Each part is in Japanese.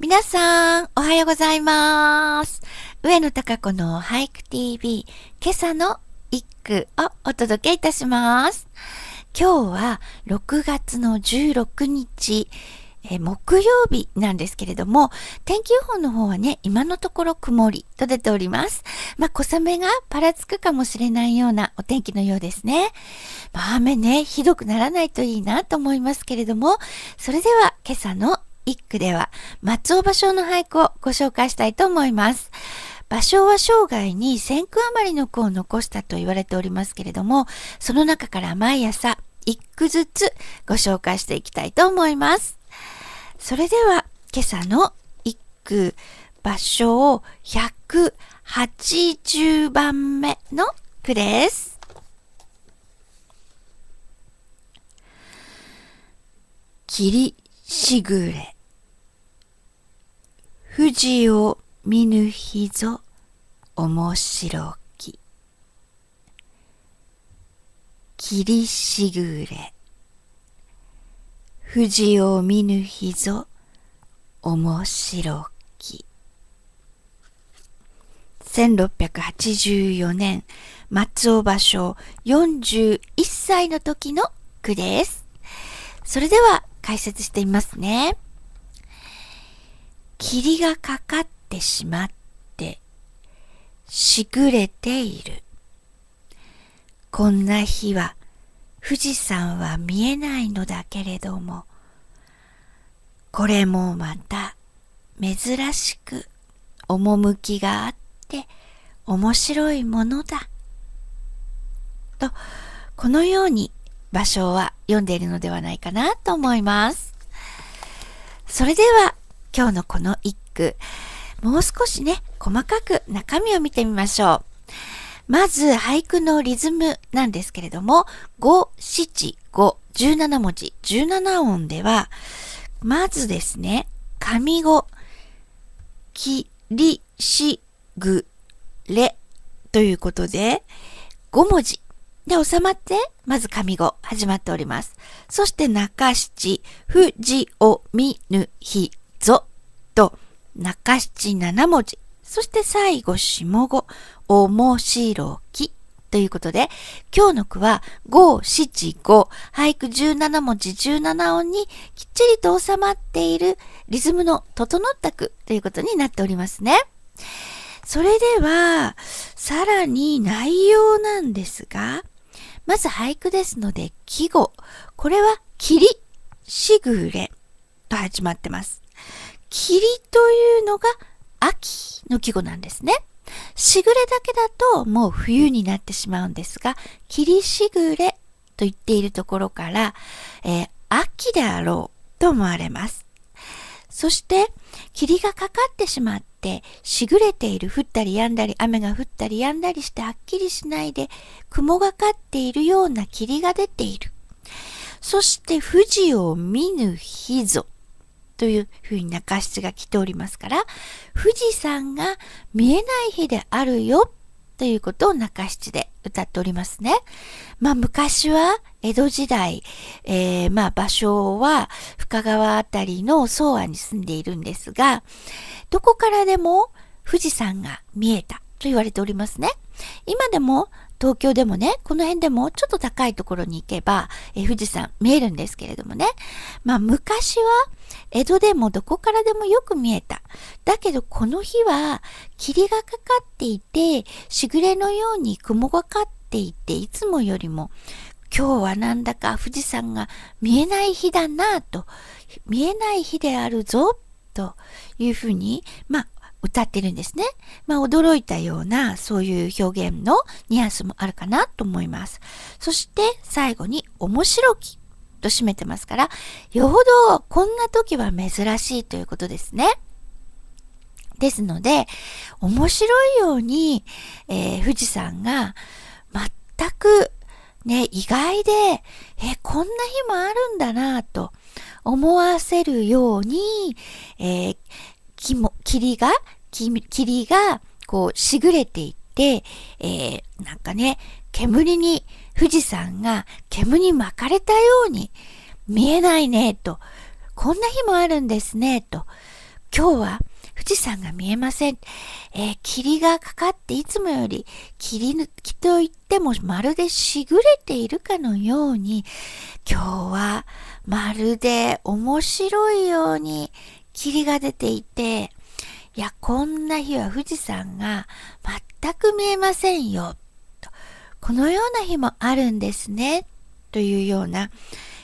皆さん、おはようございます。上野隆子の俳句 TV、今朝の一句をお届けいたします。今日は6月の16日、え木曜日なんですけれども、天気予報の方はね、今のところ曇りと出ております。まあ、小雨がぱらつくかもしれないようなお天気のようですね。まあ、雨ね、ひどくならないといいなと思いますけれども、それでは今朝の一句では松尾芭蕉の俳句をご紹介したいと思います。芭蕉は生涯に1000句余りの句を残したと言われておりますけれども、その中から毎朝一句ずつご紹介していきたいと思います。それでは今朝の一句、芭蕉180番目の句です。霧しぐれ。富士を見ぬ日ぞ面白き。霧しぐれ。富士を見ぬ日ぞ面白き。1684年、松尾芭蕉41歳の時の句です。それでは解説してみますね。霧がかかってしまってしぐれているこんな日は富士山は見えないのだけれどもこれもまた珍しく趣があって面白いものだとこのように場所は読んでいるのではないかなと思いますそれでは今日のこの一句、もう少しね、細かく中身を見てみましょう。まず、俳句のリズムなんですけれども、5、7、5、17文字、17音では、まずですね、上語、き、り、し、ぐ、れ、ということで、5文字で収まって、まず上語、始まっております。そして中七、ふ、じ、お、み、ぬ、ひ、ぞと、中七七文字、そして最後下五、おもしろきということで、今日の句は五七五。俳句十七文字十七音にきっちりと収まっているリズムの整った句ということになっておりますね。それでは、さらに内容なんですが、まず俳句ですので、季語。これは、霧、しぐれと始まってます。霧というのが秋の季語なんですね。しぐれだけだともう冬になってしまうんですが、霧しぐれと言っているところから、えー、秋であろうと思われます。そして、霧がかかってしまって、しぐれている、降ったり止んだり、雨が降ったり止んだりしてはっきりしないで、雲がかっているような霧が出ている。そして、富士を見ぬ日ぞというふうに中七が来ておりますから、富士山が見えない日であるよということを中七で歌っておりますね。まあ昔は江戸時代、えー、まあ場所は深川辺りの宗和に住んでいるんですが、どこからでも富士山が見えたと言われておりますね。今でも東京でもね、この辺でもうちょっと高いところに行けば、え富士山見えるんですけれどもね。まあ昔は江戸でもどこからでもよく見えた。だけどこの日は霧がかかっていて、しぐれのように雲がかっていて、いつもよりも今日はなんだか富士山が見えない日だなぁと、見えない日であるぞというふうに、まあ、歌ってるんですね。まあ、驚いたような、そういう表現のニュアンスもあるかなと思います。そして、最後に、面白きと締めてますから、よほど、こんな時は珍しいということですね。ですので、面白いように、えー、富士山が、全く、ね、意外で、え、こんな日もあるんだなと思わせるように、えー、木も、霧が、霧が、こう、しぐれていって、えー、なんかね、煙に、富士山が煙に巻かれたように、見えないね、と。こんな日もあるんですね、と。今日は富士山が見えません。えー、霧がかかっていつもより霧抜きといってもまるでしぐれているかのように、今日はまるで面白いように霧が出ていて、いや、こんな日は富士山が全く見えませんよ。とこのような日もあるんですね。というような、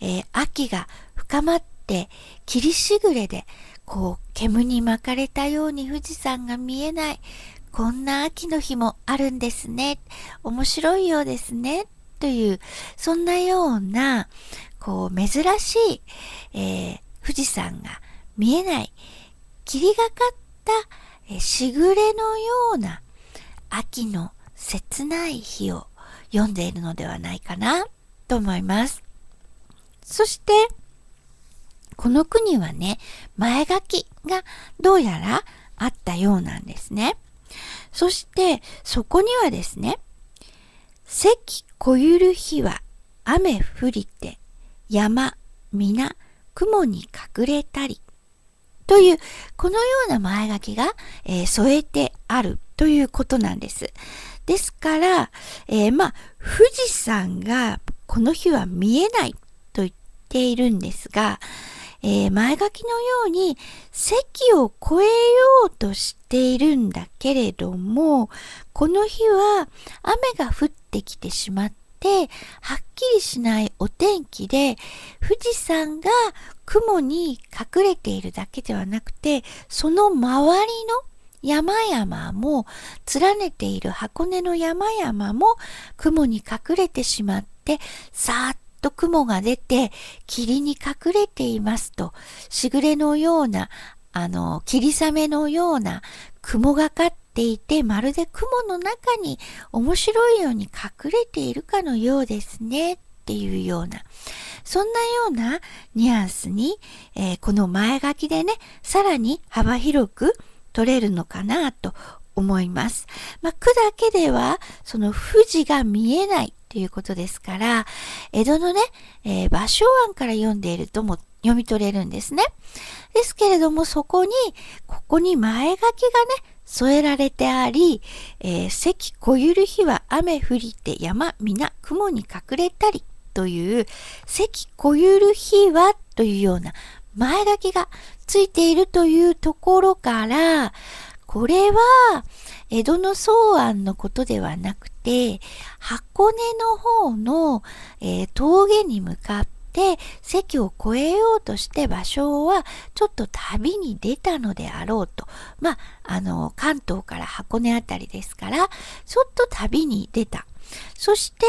えー、秋が深まって、霧しぐれで、こう、煙に巻かれたように富士山が見えない。こんな秋の日もあるんですね。面白いようですね。という、そんなような、こう、珍しい、えー、富士山が見えない、霧がかったしぐれのような秋の切ない日を読んでいるのではないかなと思います。そして、この国はね、前書きがどうやらあったようなんですね。そして、そこにはですね、関こゆる日は雨降りて、山、皆、雲に隠れたり、という、このような前書きが、えー、添えてあるということなんです。ですから、えー、まあ、富士山がこの日は見えないと言っているんですが、えー、前書きのように席を越えようとしているんだけれども、この日は雨が降ってきてしまって、はっきりしないお天気で、富士山が雲に隠れているだけではなくて、その周りの山々も、連ねている箱根の山々も雲に隠れてしまって、さーっと雲が出て、霧に隠れていますと、しぐれのような、あの、霧雨のような雲がかっていて、まるで雲の中に面白いように隠れているかのようですねっていうような、そんなようなニュアンスに、えー、この前書きでね、さらに幅広く取れるのかなと思います。まあ、句だけでは、その富士が見えないということですから、江戸のね、えー、芭蕉庵から読んでいるとも読み取れるんですね。ですけれども、そこに、ここに前書きがね、添えられてあり、えー、関こゆる日は雨降りて山皆雲に隠れたりという関こゆる日はというような前書きがついているというところから、これは江戸の草案のことではなくて、箱根の方の、えー、峠に向かってて席を越えようとして場所はちょっと旅に出たのであろうと。まあ、あの、関東から箱根あたりですから、ちょっと旅に出た。そして、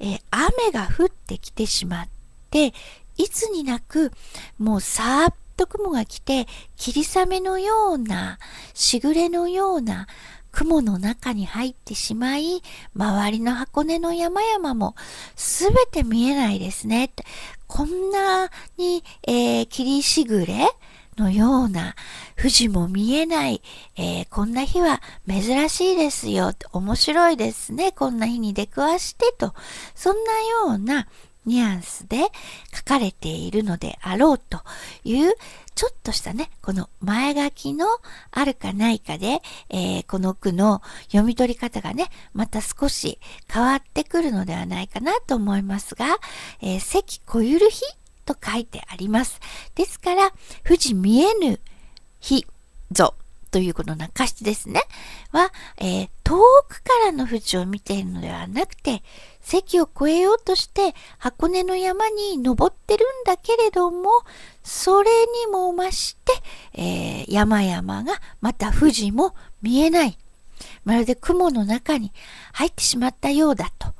えー、雨が降ってきてしまって、いつになく、もうさーっと雲が来て、霧雨のような、しぐれのような、雲の中に入ってしまい、周りの箱根の山々もすべて見えないですねって。こんなに、えー、霧しぐれのような富士も見えない、えー、こんな日は珍しいですよ、面白いですね、こんな日に出くわしてと、そんなようなニュアンスで書かれているのであろうというちょっとしたね、この前書きのあるかないかで、えー、この句の読み取り方がね、また少し変わってくるのではないかなと思いますが、えー、関小ゆる日と書いてあります。ですから、富士見えぬ日ぞということの中七ですね、は、えー、遠くからの富士を見ているのではなくて、席を越えようとして箱根の山に登ってるんだけれども、それにも増して、えー、山々がまた富士も見えない。まるで雲の中に入ってしまったようだと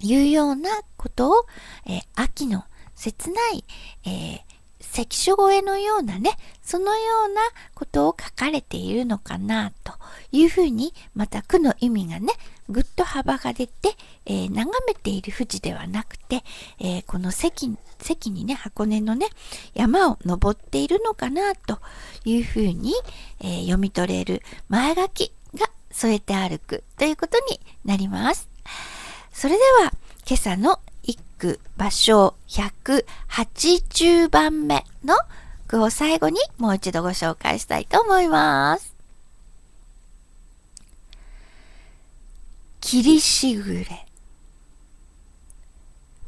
いうようなことを、えー、秋の切ない、えー、関所越えのようなね、そのようなことを書かれているのかなというふうに、また句の意味がね、ぐっと幅が出て、えー、眺めている富士ではなくて、えー、この関、関にね、箱根のね、山を登っているのかなというふうに、えー、読み取れる前書きが添えてある句ということになります。それでは、今朝のく場所180番目の句を最後にもう一度ご紹介したいと思います。霧しぐれ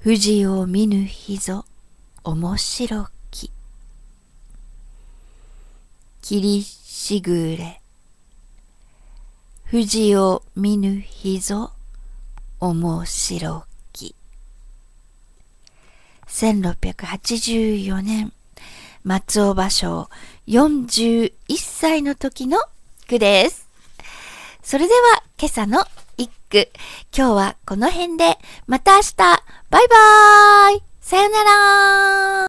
富士を見ぬ日ぞ面白き霧しぐれ富士を見ぬ日ぞ面白き1684年、松尾芭蕉41歳の時の句です。それでは今朝の一句。今日はこの辺で、また明日バイバーイさよなら